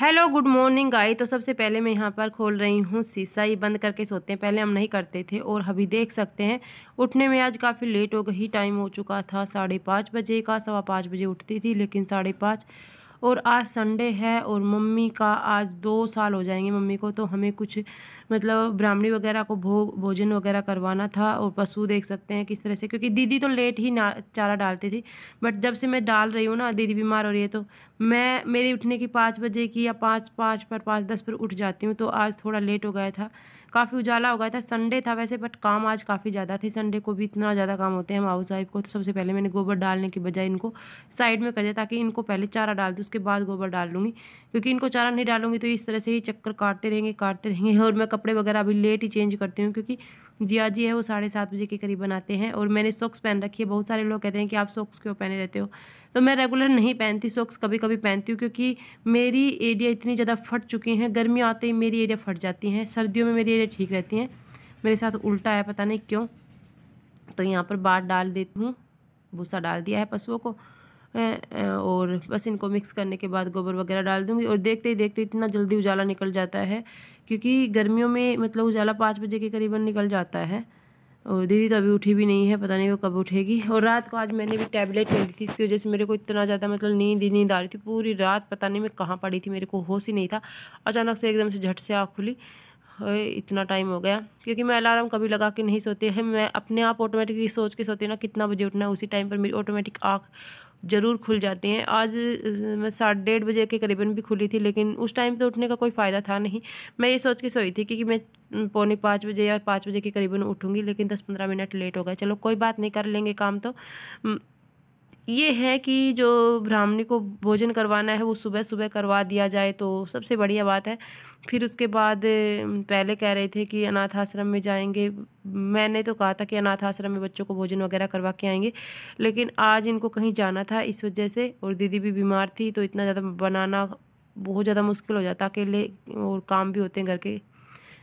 hello good morning गाई तो सबसे पहले मैं यहाँ पर खोल रही हूँ शीशा ये बंद करके सोते हैं पहले हम नहीं करते थे और अभी देख सकते हैं उठने में आज काफ़ी लेट हो गई टाइम हो चुका था साढ़े पाँच बजे का सवा पाँच बजे उठती थी लेकिन साढ़े पाँच और आज संडे है और मम्मी का आज दो साल हो जाएंगे मम्मी को तो हमें कुछ मतलब ब्राह्मणी वगैरह को भोग भोजन वगैरह करवाना था और पशु देख सकते हैं किस तरह से क्योंकि दीदी तो लेट ही ना चारा डालती थी बट जब से मैं डाल रही हूँ ना दीदी बीमार हो रही है तो मैं मेरी उठने की पाँच बजे की या पाँच पाँच पर पाँच दस पर उठ जाती हूँ तो आज थोड़ा लेट हो गया था काफ़ी उजाला हो गया था संडे था वैसे बट काम आज काफ़ी ज़्यादा थे संडे को भी इतना ज़्यादा काम होते हैं हम हाउस वाइफ को तो सबसे पहले मैंने गोबर डालने की बजाय इनको साइड में कर दिया ताकि इनको पहले चारा डाल दूँ उसके बाद गोबर डाल लूँगी क्योंकि इनको चारा नहीं डालूंगी तो इस तरह से ही चक्कर काटते रहेंगे काटते रहेंगे और मैं कपड़े वगैरह अभी लेट ही चेंज करती हूँ क्योंकि जिया जी है वो साढ़े सात बजे के करीब बनाते हैं और मैंने सॉक्स पहन रखी है बहुत सारे लोग कहते हैं कि आप सॉक्स क्यों पहने रहते हो तो मैं रेगुलर नहीं पहनती सॉक्स कभी कभी पहनती हूँ क्योंकि मेरी एरिया इतनी ज़्यादा फट चुकी हैं गर्मियाँ आते ही मेरी एरिया फट जाती हैं सर्दियों में मेरी एरिया ठीक रहती हैं मेरे साथ उल्टा है पता नहीं क्यों तो यहाँ पर बाढ़ डाल देती हूँ भूसा डाल दिया है पशुओं को और बस इनको मिक्स करने के बाद गोबर वगैरह डाल दूँगी और देखते ही देखते इतना जल्दी उजाला निकल जाता है क्योंकि गर्मियों में मतलब उजाला पाँच बजे के करीबन निकल जाता है और दीदी तो अभी उठी भी नहीं है पता नहीं वो कब उठेगी और रात को आज मैंने भी टैबलेट ले ली थी इसकी वजह से मेरे को इतना ज़्यादा मतलब नींद ही नींद आ रही थी पूरी रात पता नहीं मैं कहाँ पड़ी थी मेरे को होश ही नहीं था अचानक से एकदम से झट से आँख खुली इतना टाइम हो गया क्योंकि मैं अलार्म कभी लगा के नहीं सोते हैं मैं अपने आप ऑटोमेटिकली सोच के सोती ना कितना बजे उठना है उसी टाइम पर मेरी ऑटोमेटिक आँख ज़रूर खुल जाती हैं आज साढ़े डेढ़ बजे के करीबन भी खुली थी लेकिन उस टाइम तो उठने का कोई फ़ायदा था नहीं मैं ये सोच के सोई थी कि, कि मैं पौने पाँच बजे या पाँच बजे के करीबन उठूँगी लेकिन दस पंद्रह मिनट लेट हो गए चलो कोई बात नहीं कर लेंगे काम तो ये है कि जो ब्राह्मणी को भोजन करवाना है वो सुबह सुबह करवा दिया जाए तो सबसे बढ़िया बात है फिर उसके बाद पहले कह रहे थे कि अनाथ आश्रम में जाएंगे मैंने तो कहा था कि अनाथ आश्रम में बच्चों को भोजन वगैरह करवा के आएंगे लेकिन आज इनको कहीं जाना था इस वजह से और दीदी भी बीमार थी तो इतना ज़्यादा बनाना बहुत ज़्यादा मुश्किल हो जाता अकेले और काम भी होते हैं घर के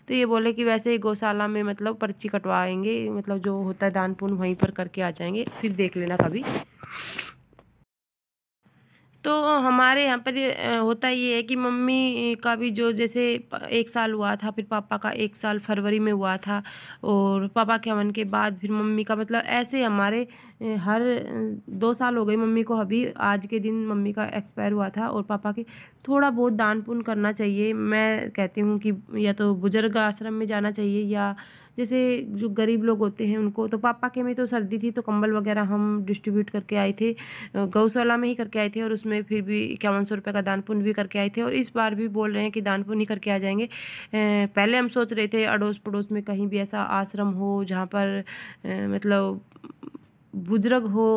तो ये बोले कि वैसे गौशाला में मतलब पर्ची कटवाएंगे मतलब जो होता है दान पुण्य वहीं पर करके आ जाएंगे फिर देख लेना कभी तो हमारे यहाँ पर होता ये है कि मम्मी का भी जो जैसे एक साल हुआ था फिर पापा का एक साल फरवरी में हुआ था और पापा के हवन के बाद फिर मम्मी का मतलब ऐसे हमारे हर दो साल हो गए मम्मी को अभी आज के दिन मम्मी का एक्सपायर हुआ था और पापा के थोड़ा बहुत दान पुण्य करना चाहिए मैं कहती हूँ कि या तो बुजुर्ग आश्रम में जाना चाहिए या जैसे जो गरीब लोग होते हैं उनको तो पापा के में तो सर्दी थी तो कंबल वगैरह हम डिस्ट्रीब्यूट करके आए थे गौशाला में ही करके आए थे और उसमें फिर भी इक्यावन सौ रुपये का दान पुण्य भी करके आए थे और इस बार भी बोल रहे हैं कि दान पुण्य करके आ जाएंगे पहले हम सोच रहे थे अड़ोस पड़ोस में कहीं भी ऐसा आश्रम हो जहाँ पर मतलब बुजुर्ग हो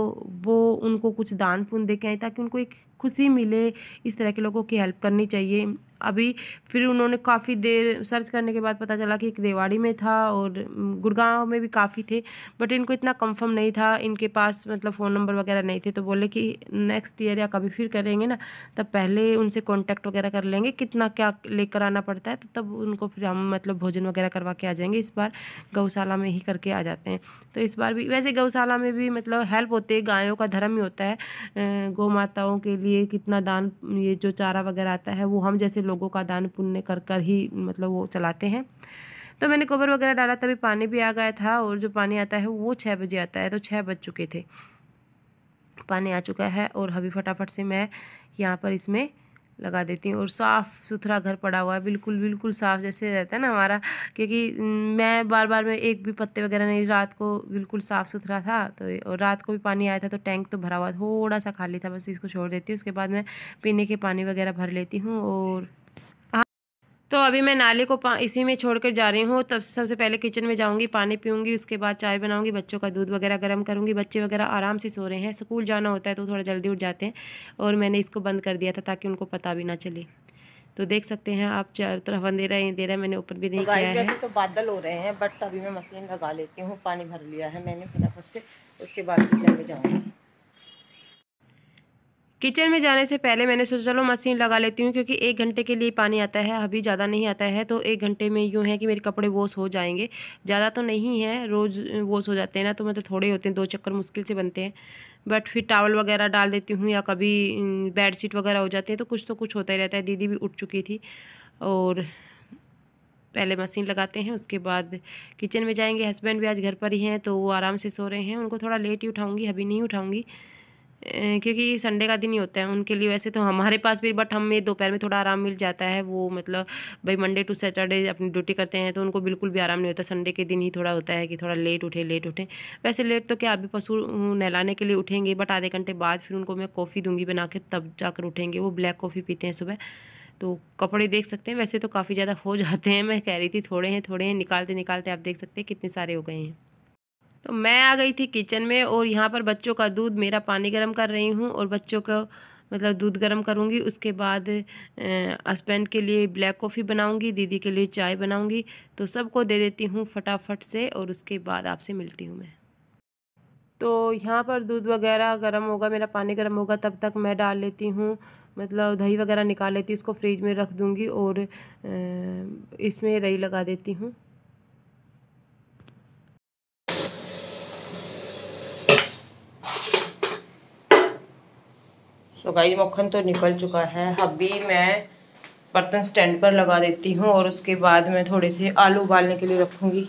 वो उनको कुछ दान पुण्य दे के आए ताकि उनको एक खुशी मिले इस तरह के लोगों की हेल्प करनी चाहिए अभी फिर उन्होंने काफ़ी देर सर्च करने के बाद पता चला कि एक रेवाड़ी में था और गुड़गांव में भी काफ़ी थे बट इनको इतना कंफर्म नहीं था इनके पास मतलब फ़ोन नंबर वगैरह नहीं थे तो बोले कि नेक्स्ट ईयर या कभी फिर करेंगे ना तब पहले उनसे कॉन्टैक्ट वगैरह कर लेंगे कितना क्या लेकर आना पड़ता है तो तब उनको फिर हम मतलब भोजन वगैरह करवा के आ जाएंगे इस बार गौशाला में ही करके आ जाते हैं तो इस बार भी वैसे गौशाला में भी मतलब हेल्प होती है गायों का धर्म ही होता है गौ माताओं के लिए कितना दान ये जो चारा वगैरह आता है वो हम जैसे लोगों का दान पुण्य कर कर ही मतलब वो चलाते हैं तो मैंने गोबर वगैरह डाला तभी पानी भी आ गया था और जो पानी आता है वो छः बजे आता है तो छः बज चुके थे पानी आ चुका है और अभी फटाफट से मैं यहाँ पर इसमें लगा देती हूँ और साफ़ सुथरा घर पड़ा हुआ है बिल्कुल बिल्कुल साफ़ जैसे रहता है ना हमारा क्योंकि मैं बार बार में एक भी पत्ते वगैरह नहीं रात को बिल्कुल साफ़ सुथरा था तो और रात को भी पानी आया था तो टैंक तो भरा हुआ थोड़ा सा खाली था बस इसको छोड़ देती हूँ उसके बाद मैं पीने के पानी वगैरह भर लेती हूँ और तो अभी मैं नाले को इसी में छोड़कर जा रही हूँ तब सबसे पहले किचन में जाऊँगी पानी पीऊँगी उसके बाद चाय बनाऊँगी बच्चों का दूध वगैरह गर्म करूँगी बच्चे वगैरह आराम से सो रहे हैं स्कूल जाना होता है तो थोड़ा जल्दी उठ जाते हैं और मैंने इसको बंद कर दिया था ताकि उनको पता भी ना चले तो देख सकते हैं आप चारों तरफ अंधेरा ही अंधेरा मैंने ऊपर भी नहीं तो किया है तो बादल हो रहे हैं बट अभी मैं मशीन लगा लेती हूँ पानी भर लिया है मैंने फटाफट से उसके बाद किचन में जाऊँगी किचन में जाने से पहले मैंने सोचा चलो मशीन लगा लेती हूँ क्योंकि एक घंटे के लिए पानी आता है अभी ज़्यादा नहीं आता है तो एक घंटे में यूँ है कि मेरे कपड़े वॉश हो जाएंगे ज़्यादा तो नहीं है रोज़ वॉश हो जाते हैं ना तो मतलब थोड़े होते हैं दो चक्कर मुश्किल से बनते हैं बट फिर टावल वगैरह डाल देती हूँ या कभी शीट वगैरह हो जाती है तो कुछ तो कुछ होता ही रहता है दीदी भी उठ चुकी थी और पहले मशीन लगाते हैं उसके बाद किचन में जाएंगे हस्बैंड भी आज घर पर ही हैं तो वो आराम से सो रहे हैं उनको थोड़ा लेट ही उठाऊँगी अभी नहीं उठाऊँगी क्योंकि संडे का दिन ही होता है उनके लिए वैसे तो हमारे पास भी बट हमें दोपहर में थोड़ा आराम मिल जाता है वो मतलब भाई मंडे टू सैटरडे अपनी ड्यूटी करते हैं तो उनको बिल्कुल भी आराम नहीं होता संडे के दिन ही थोड़ा होता है कि थोड़ा लेट उठे लेट उठे वैसे लेट तो क्या अभी पशु नहलाने के लिए उठेंगे बट आधे घंटे बाद फिर उनको मैं कॉफ़ी दूंगी बना के तब जाकर उठेंगे वो ब्लैक कॉफ़ी पीते हैं सुबह तो कपड़े देख सकते हैं वैसे तो काफ़ी ज़्यादा हो जाते हैं मैं कह रही थी थोड़े हैं थोड़े हैं निकालते निकालते आप देख सकते हैं कितने सारे हो गए हैं तो मैं आ गई थी किचन में और यहाँ पर बच्चों का दूध मेरा पानी गर्म कर रही हूँ और बच्चों का मतलब दूध गर्म करूँगी उसके बाद हस्बैंड के लिए ब्लैक कॉफ़ी बनाऊँगी दीदी के लिए चाय बनाऊँगी तो सबको दे देती हूँ फटाफट से और उसके बाद आपसे मिलती हूँ मैं तो यहाँ पर दूध वगैरह गर्म होगा मेरा पानी गर्म होगा तब तक मैं डाल लेती हूँ मतलब दही वगैरह निकाल लेती हूँ फ्रिज में रख दूँगी और इसमें रई लगा देती हूँ सो तो गाई मक्खन तो निकल चुका है अभी मैं बर्तन स्टैंड पर लगा देती हूँ और उसके बाद मैं थोड़े से आलू उबालने के लिए रखूँगी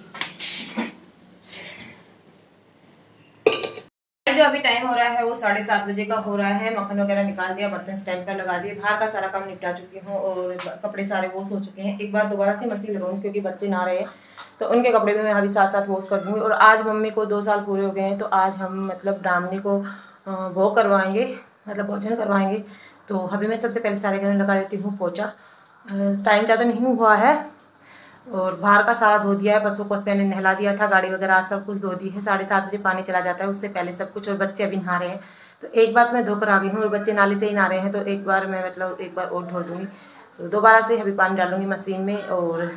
जो अभी टाइम हो रहा है वो साढ़े सात बजे का हो रहा है मक्खन वगैरह निकाल दिया बर्तन स्टैंड पर लगा दिए बाहर का सारा काम निपटा चुकी हूँ और कपड़े सारे वॉश हो चुके हैं एक बार दोबारा से मछली लगाऊंगी क्योंकि बच्चे ना रहे तो उनके कपड़े भी मैं अभी साथ साथ वॉश कर दूंगी और आज मम्मी को दो साल पूरे हो गए हैं तो आज हम मतलब ब्राह्मणी को वो करवाएंगे मतलब पहुँचन करवाएंगे तो अभी मैं सबसे पहले सारे घर में लगा लेती हूँ पोचा टाइम ज़्यादा नहीं हुआ है और बाहर का सारा धो दिया है बसों को मैंने नहला दिया था गाड़ी वगैरह सब कुछ धो दी है साढ़े सात बजे पानी चला जाता है उससे पहले सब कुछ और बच्चे अभी नहा रहे हैं तो एक बार मैं धोकर आ गई हूँ और बच्चे नाले से ही नहा रहे हैं तो एक बार मैं मतलब एक बार और धो दूँगी तो दोबारा से अभी पानी डालूंगी मशीन में और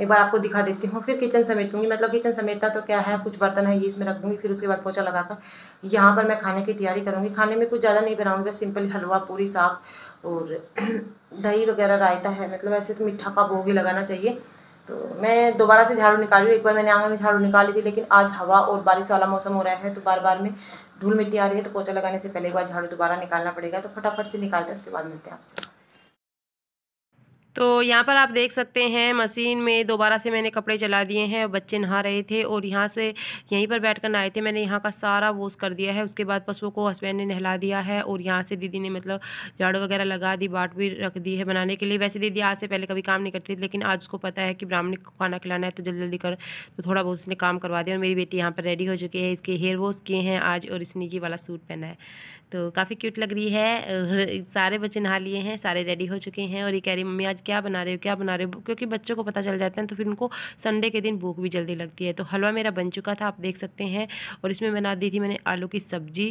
एक बार आपको दिखा देती हूँ फिर किचन समेटूंगी मतलब किचन समेटना तो क्या है कुछ बर्तन है ये इसमें रख दूंगी फिर उसके बाद पोछा लगाकर यहाँ पर मैं खाने की तैयारी करूंगी खाने में कुछ ज़्यादा नहीं बनाऊंगी बस सिंपल हलवा पूरी साग और दही वगैरह रायता है मतलब ऐसे तो मीठा का भोग ही लगाना चाहिए तो मैं दोबारा से झाड़ू निकाली एक बार मैंने आंगन में झाड़ू निकाली थी लेकिन आज हवा और बारिश वाला मौसम हो रहा है तो बार बार में धूल मिट्टी आ रही है तो पोछा लगाने से पहले एक बार झाड़ू दोबारा निकालना पड़ेगा तो फटाफट से निकालते हैं उसके बाद मिलते हैं आपसे तो यहाँ पर आप देख सकते हैं मशीन में दोबारा से मैंने कपड़े चला दिए हैं बच्चे नहा रहे थे और यहाँ से यहीं पर बैठ कर नहाए थे मैंने यहाँ का सारा वॉश कर दिया है उसके बाद पशुओं को हस्बैंड ने नहला दिया है और यहाँ से दीदी ने मतलब झाड़ू वगैरह लगा दी बाट भी रख दी है बनाने के लिए वैसे दीदी आज से पहले कभी काम नहीं करती थी लेकिन आज उसको पता है कि ब्राह्मणी को खाना खिलाना है तो जल्दी जल्दी कर तो थोड़ा बहुत उसने काम करवा दिया और मेरी बेटी यहाँ पर रेडी हो चुकी है इसके हेयर वॉश किए हैं आज और इसने ये वाला सूट पहना है तो काफ़ी क्यूट लग रही है सारे बच्चे नहा लिए हैं सारे रेडी हो चुके हैं और ये कह रही मम्मी आज क्या बना रहे हो क्या बना रहे हो क्योंकि बच्चों को पता चल जाता है तो फिर उनको संडे के दिन भूख भी जल्दी लगती है तो हलवा मेरा बन चुका था आप देख सकते हैं और इसमें बना दी थी मैंने आलू की सब्ज़ी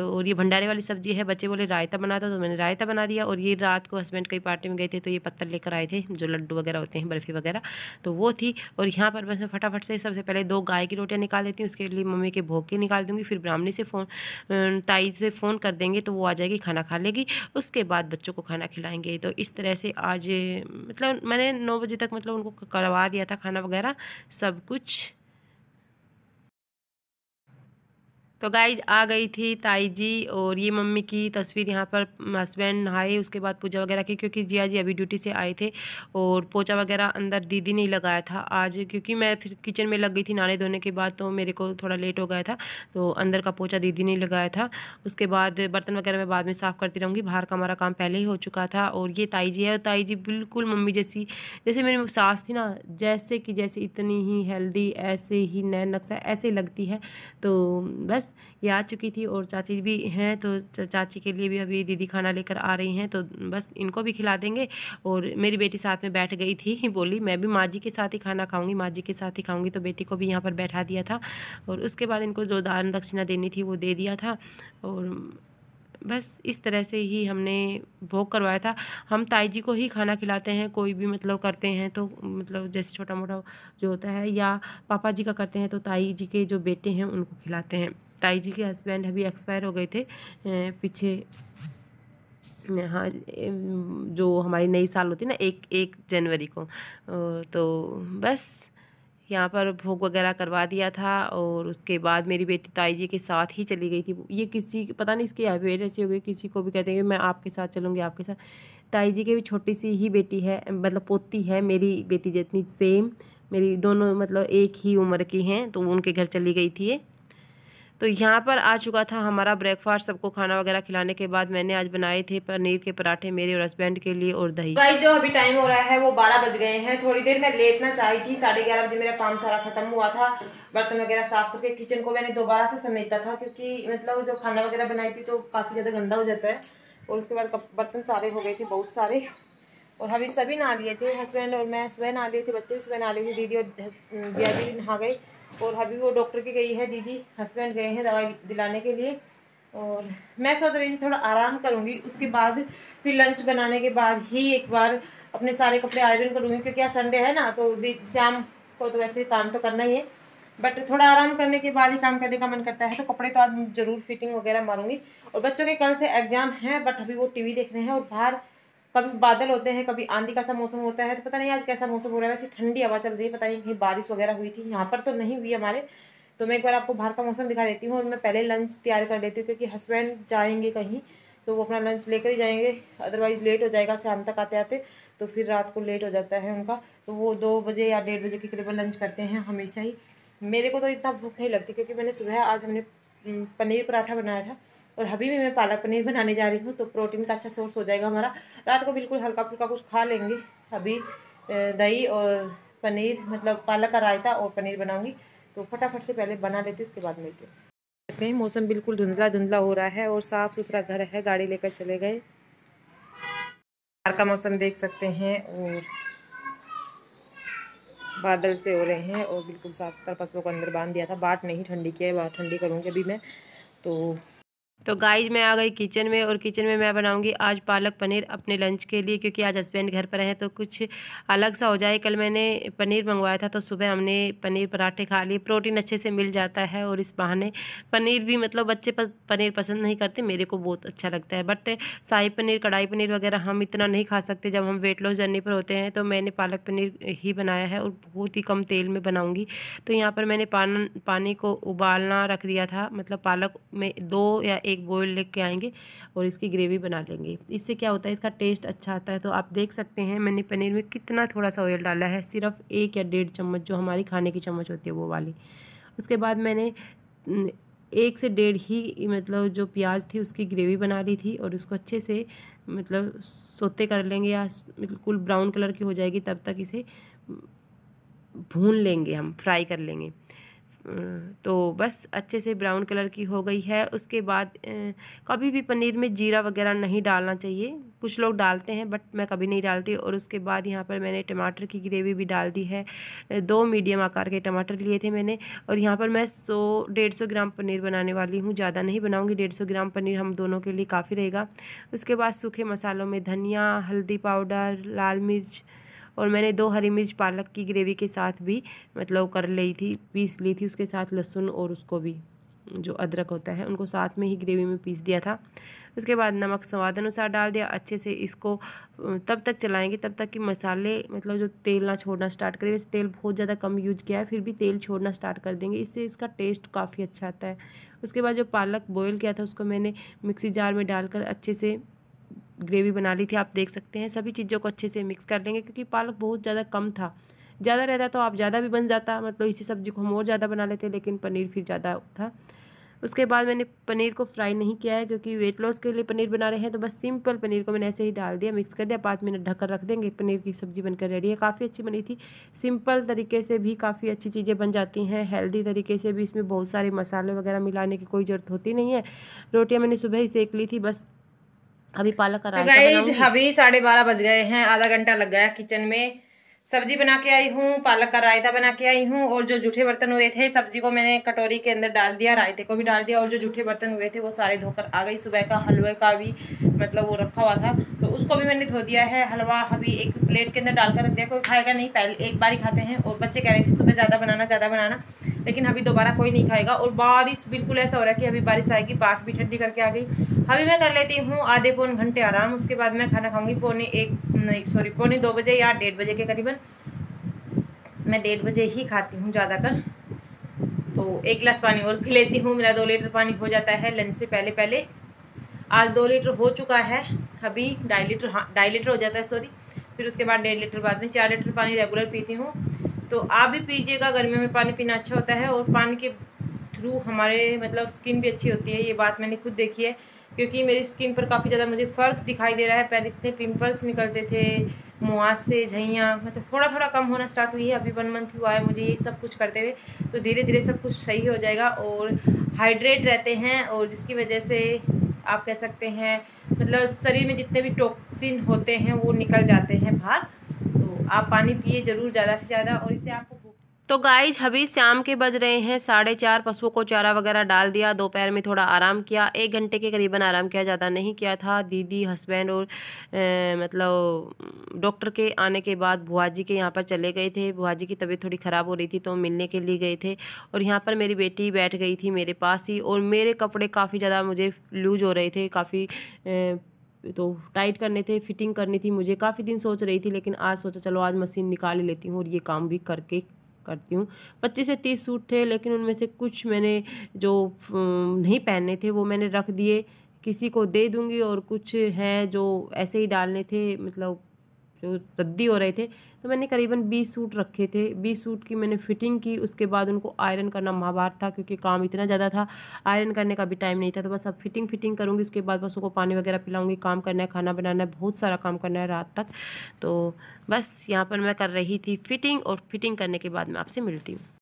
और ये भंडारे वाली सब्ज़ी है बच्चे बोले रायता बना था तो मैंने रायता बना दिया और ये रात को हस्बैंड कई पार्टी में गए थे तो ये पत्थर लेकर आए थे जो लड्डू वगैरह होते हैं बर्फ़ी वगैरह तो वो थी और यहाँ पर बस मैं फटाफट से सबसे पहले दो गाय की रोटियाँ निकाल देती हूँ उसके लिए मम्मी के भोग के निकाल दूँगी फिर ब्राह्मणी से फ़ोन ताई से फ़ोन कर देंगे तो वो आ जाएगी खाना खा लेगी उसके बाद बच्चों को खाना खिलाएंगे तो इस तरह से आज मतलब मैंने नौ बजे तक मतलब उनको करवा दिया था खाना वगैरह सब कुछ तो गाइज आ गई थी ताई जी और ये मम्मी की तस्वीर यहाँ पर हस्बैंड नहाए उसके बाद पूजा वगैरह की क्योंकि जिया जी अभी ड्यूटी से आए थे और पोचा वगैरह अंदर दीदी ने लगाया था आज क्योंकि मैं फिर किचन में लग गई थी नहाने धोने के बाद तो मेरे को थोड़ा लेट हो गया था तो अंदर का पोचा दीदी ने लगाया था उसके बाद बर्तन वगैरह मैं बाद में साफ़ करती रहूँगी बाहर का हमारा काम पहले ही हो चुका था और ये ताई जी है और ताई जी बिल्कुल मम्मी जैसी जैसे मेरी सास थी ना जैसे कि जैसे इतनी ही हेल्दी ऐसे ही नैन नक्शा ऐसे लगती है तो बस बस ये आ चुकी थी और चाची भी हैं तो चाची के लिए भी अभी दीदी खाना लेकर आ रही हैं तो बस इनको भी खिला देंगे और मेरी बेटी साथ में बैठ गई थी बोली मैं भी माँ जी के साथ ही खाना खाऊंगी माँ जी के साथ ही खाऊंगी तो बेटी को भी यहाँ पर बैठा दिया था और उसके बाद इनको जो दान दक्षिणा देनी थी वो दे दिया था और बस इस तरह से ही हमने भोग करवाया था हम ताई जी को ही खाना खिलाते हैं कोई भी मतलब करते हैं तो मतलब जैसे छोटा मोटा जो होता है या पापा जी का करते हैं तो ताई जी के जो बेटे हैं उनको खिलाते हैं ताई जी के हस्बैंड अभी एक्सपायर हो गए थे पीछे हाँ जो हमारी नई साल होती ना एक एक जनवरी को तो बस यहाँ पर भोग वगैरह करवा दिया था और उसके बाद मेरी बेटी ताई जी के साथ ही चली गई थी ये किसी पता नहीं इसकी अवेयर ऐसी हो गई किसी को भी कहते हैं कि मैं आपके साथ चलूँगी आपके साथ ताई जी की भी छोटी सी ही बेटी है मतलब पोती है मेरी बेटी जितनी सेम मेरी दोनों मतलब एक ही उम्र की हैं तो उनके घर चली गई थी ये तो यहाँ पर आ चुका था हमारा ब्रेकफास्ट सबको खाना वगैरह खिलाने के बाद मैंने आज बनाए थे पनीर के पराठे मेरे और हस्बैंड के लिए और दही गाइस तो जो अभी टाइम हो रहा है वो बारह बज गए हैं थोड़ी देर मैं लेटना चाही थी साढ़े ग्यारह बजे मेरा काम सारा खत्म हुआ था बर्तन वगैरह साफ करके किचन को मैंने दोबारा से समेटा था क्योंकि मतलब जो खाना वगैरह बनाई थी तो काफ़ी ज़्यादा गंदा हो जाता है और उसके बाद बर्तन सारे हो गए थे बहुत सारे और अभी सभी नहा लिए थे हस्बैंड और मैं सुबह नहा लिए थे बच्चे भी सुबह नहा लिए थे दीदी और जिया भी नहा गए और अभी वो डॉक्टर के गई है दीदी हस्बैंड गए हैं दवाई दिलाने के लिए और मैं सोच रही थी थोड़ा आराम करूँगी उसके बाद फिर लंच बनाने के बाद ही एक बार अपने सारे कपड़े आयरन करूँगी क्योंकि आज संडे है ना तो शाम को तो वैसे काम तो करना ही है बट थोड़ा आराम करने के बाद ही काम करने का मन करता है तो कपड़े तो आज जरूर फिटिंग वगैरह मारूंगी और बच्चों के कल से एग्जाम है बट अभी वो टीवी देख रहे हैं और बाहर कभी बादल होते हैं कभी आंधी का सा मौसम होता है तो पता नहीं आज कैसा मौसम हो रहा है वैसे ठंडी हवा चल रही है पता नहीं कहीं बारिश वगैरह हुई थी यहाँ पर तो नहीं हुई हमारे तो मैं एक बार आपको बाहर का मौसम दिखा देती हूँ और मैं पहले लंच तैयार कर लेती हूँ क्योंकि हस्बैंड जाएंगे कहीं तो वो अपना लंच लेकर ही जाएंगे अदरवाइज़ लेट हो जाएगा शाम तक आते आते तो फिर रात को लेट हो जाता है उनका तो वो दो बजे या डेढ़ बजे के करीबन लंच करते हैं हमेशा ही मेरे को तो इतना भूख नहीं लगती क्योंकि मैंने सुबह आज हमने हम्म, पनीर पराठा बनाया था और अभी भी मैं पालक पनीर बनाने जा रही हूँ तो प्रोटीन का अच्छा सोर्स हो जाएगा हमारा रात को बिल्कुल हल्का फुल्का कुछ खा लेंगे अभी दही और पनीर मतलब पालक का रायता और पनीर बनाऊँगी तो फटाफट से पहले बना लेती हूँ उसके बाद मिलती हूँ देखते हैं मौसम बिल्कुल धुंधला धुंधला हो रहा है और साफ़ सुथरा घर है गाड़ी लेकर चले गए बाहर का मौसम देख सकते हैं और बादल से हो रहे हैं और बिल्कुल साफ सुथरा पशुओं को अंदर बांध दिया था बाट नहीं ठंडी किया है ठंडी करूँगी अभी मैं तो तो गाइज मैं आ गई किचन में और किचन में मैं बनाऊंगी आज पालक पनीर अपने लंच के लिए क्योंकि आज हस्बैंड घर पर हैं तो कुछ अलग सा हो जाए कल मैंने पनीर मंगवाया था तो सुबह हमने पनीर पराठे खा लिए प्रोटीन अच्छे से मिल जाता है और इस बहाने पनीर भी मतलब बच्चे पनीर पसंद नहीं करते मेरे को बहुत अच्छा लगता है बट शाही पनीर कढ़ाई पनीर वगैरह हम इतना नहीं खा सकते जब हम वेट लॉस जर्नी पर होते हैं तो मैंने पालक पनीर ही बनाया है और बहुत ही कम तेल में बनाऊँगी तो यहाँ पर मैंने पान पानी को उबालना रख दिया था मतलब पालक में दो या एक बॉयल लेके आएंगे और इसकी ग्रेवी बना लेंगे इससे क्या होता है इसका टेस्ट अच्छा आता है तो आप देख सकते हैं मैंने पनीर में कितना थोड़ा सा ऑयल डाला है सिर्फ एक या डेढ़ चम्मच जो हमारी खाने की चम्मच होती है वो वाली उसके बाद मैंने एक से डेढ़ ही मतलब जो प्याज थी उसकी ग्रेवी बना ली थी और उसको अच्छे से मतलब सोते कर लेंगे या बिल्कुल ब्राउन कलर की हो जाएगी तब तक इसे भून लेंगे हम फ्राई कर लेंगे तो बस अच्छे से ब्राउन कलर की हो गई है उसके बाद कभी भी पनीर में जीरा वगैरह नहीं डालना चाहिए कुछ लोग डालते हैं बट मैं कभी नहीं डालती और उसके बाद यहाँ पर मैंने टमाटर की ग्रेवी भी डाल दी है दो मीडियम आकार के टमाटर लिए थे मैंने और यहाँ पर मैं सौ डेढ़ सौ ग्राम पनीर बनाने वाली हूँ ज़्यादा नहीं बनाऊँगी डेढ़ सौ ग्राम पनीर हम दोनों के लिए काफ़ी रहेगा उसके बाद सूखे मसालों में धनिया हल्दी पाउडर लाल मिर्च और मैंने दो हरी मिर्च पालक की ग्रेवी के साथ भी मतलब कर ली थी पीस ली थी उसके साथ लहसुन और उसको भी जो अदरक होता है उनको साथ में ही ग्रेवी में पीस दिया था उसके बाद नमक स्वाद अनुसार डाल दिया अच्छे से इसको तब तक चलाएंगे तब तक कि मसाले मतलब जो तेल ना छोड़ना स्टार्ट करें वैसे तेल बहुत ज़्यादा कम यूज किया है फिर भी तेल छोड़ना स्टार्ट कर देंगे इससे इसका टेस्ट काफ़ी अच्छा आता है उसके बाद जो पालक बॉयल किया था उसको मैंने मिक्सी जार में डालकर अच्छे से ग्रेवी बना ली थी आप देख सकते हैं सभी चीज़ों को अच्छे से मिक्स कर लेंगे क्योंकि पालक बहुत ज़्यादा कम था ज़्यादा रहता तो आप ज़्यादा भी बन जाता मतलब इसी सब्ज़ी को हम और ज़्यादा बना लेते लेकिन पनीर फिर ज़्यादा था उसके बाद मैंने पनीर को फ्राई नहीं किया है क्योंकि वेट लॉस के लिए पनीर बना रहे हैं तो बस सिंपल पनीर को मैंने ऐसे ही डाल दिया मिक्स कर दिया पाँच मिनट ढककर रख देंगे पनीर की सब्ज़ी बनकर रेडी है काफ़ी अच्छी बनी थी सिंपल तरीके से भी काफ़ी अच्छी चीज़ें बन जाती हैं हेल्दी तरीके से भी इसमें बहुत सारे मसाले वगैरह मिलाने की कोई ज़रूरत होती नहीं है रोटियाँ मैंने सुबह ही सेक ली थी बस अभी पालक का तो रायता अभी साढ़े बारह बज गए हैं आधा घंटा लग गया किचन में सब्जी बना के आई हूँ पालक का रायता बना के आई हूँ और जो जूठे बर्तन हुए थे सब्जी को मैंने कटोरी के अंदर डाल दिया रायते को भी डाल दिया और जो जूठे बर्तन हुए थे वो सारे धोकर आ गई सुबह का हलवे का भी मतलब वो रखा हुआ था तो उसको भी मैंने धो दिया है हलवा अभी एक प्लेट के अंदर डालकर रख दिया कोई खाएगा नहीं पहले एक बार ही खाते हैं और बच्चे कह रहे थे सुबह ज़्यादा बनाना ज़्यादा बनाना लेकिन अभी दोबारा कोई नहीं खाएगा और बारिश बिल्कुल ऐसा हो रहा है कि अभी बारिश आएगी बाट भी ठंडी करके आ गई अभी मैं कर लेती हूँ आधे पौन घंटे आराम उसके बाद मैं खाना खाऊंगी पौने एक, सॉरी पौने दो बजे या डेढ़ बजे के करीबन मैं डेढ़ बजे ही खाती हूँ ज़्यादातर तो एक गिलास पानी और पी लेती हूँ मेरा दो लीटर पानी हो जाता है लंच से पहले पहले आज दो लीटर हो चुका है अभी ढाई लीटर हाँ ढाई लीटर हो जाता है सॉरी फिर उसके बाद डेढ़ लीटर बाद में चार लीटर पानी रेगुलर पीती हूँ तो आप भी पीजिएगा गर्मियों में पानी पीना अच्छा होता है और पानी के थ्रू हमारे मतलब स्किन भी अच्छी होती है ये बात मैंने खुद देखी है क्योंकि मेरी स्किन पर काफ़ी ज़्यादा मुझे फ़र्क दिखाई दे रहा है पहले इतने पिंपल्स निकलते थे मुआसे से मतलब मतलब थोड़ा थोड़ा कम होना स्टार्ट हुई है अभी वन मंथ हुआ है मुझे ये सब कुछ करते हुए तो धीरे धीरे सब कुछ सही हो जाएगा और हाइड्रेट रहते हैं और जिसकी वजह से आप कह सकते हैं मतलब शरीर में जितने भी टॉक्सिन होते हैं वो निकल जाते हैं बाहर तो आप पानी पिए ज़रूर ज़्यादा से ज़्यादा और इससे आपको तो गाइज अभी शाम के बज रहे हैं साढ़े चार पशुओं को चारा वगैरह डाल दिया दोपहर में थोड़ा आराम किया एक घंटे के करीबन आराम किया ज़्यादा नहीं किया था दीदी हस्बैंड और ए, मतलब डॉक्टर के आने के बाद बुआ जी के यहाँ पर चले गए थे बुआ जी की तबीयत थोड़ी ख़राब हो रही थी तो मिलने के लिए गए थे और यहाँ पर मेरी बेटी बैठ गई थी मेरे पास ही और मेरे कपड़े काफ़ी ज़्यादा मुझे लूज हो रहे थे काफ़ी तो टाइट करने थे फिटिंग करनी थी मुझे काफ़ी दिन सोच रही थी लेकिन आज सोचा चलो आज मशीन निकाल ही लेती हूँ और ये काम भी करके करती हूँ पच्चीस से तीस सूट थे लेकिन उनमें से कुछ मैंने जो नहीं पहनने थे वो मैंने रख दिए किसी को दे दूँगी और कुछ हैं जो ऐसे ही डालने थे मतलब जो रद्दी हो रहे थे तो मैंने करीबन बीस सूट रखे थे बीस सूट की मैंने फिटिंग की उसके बाद उनको आयरन करना महाभारत था क्योंकि काम इतना ज़्यादा था आयरन करने का भी टाइम नहीं था तो बस अब फिटिंग फिटिंग करूँगी उसके बाद बस उनको पानी वगैरह पिलाऊँगी काम करना है खाना बनाना है बहुत सारा काम करना है रात तक तो बस यहाँ पर मैं कर रही थी फिटिंग और फिटिंग करने के बाद मैं आपसे मिलती हूँ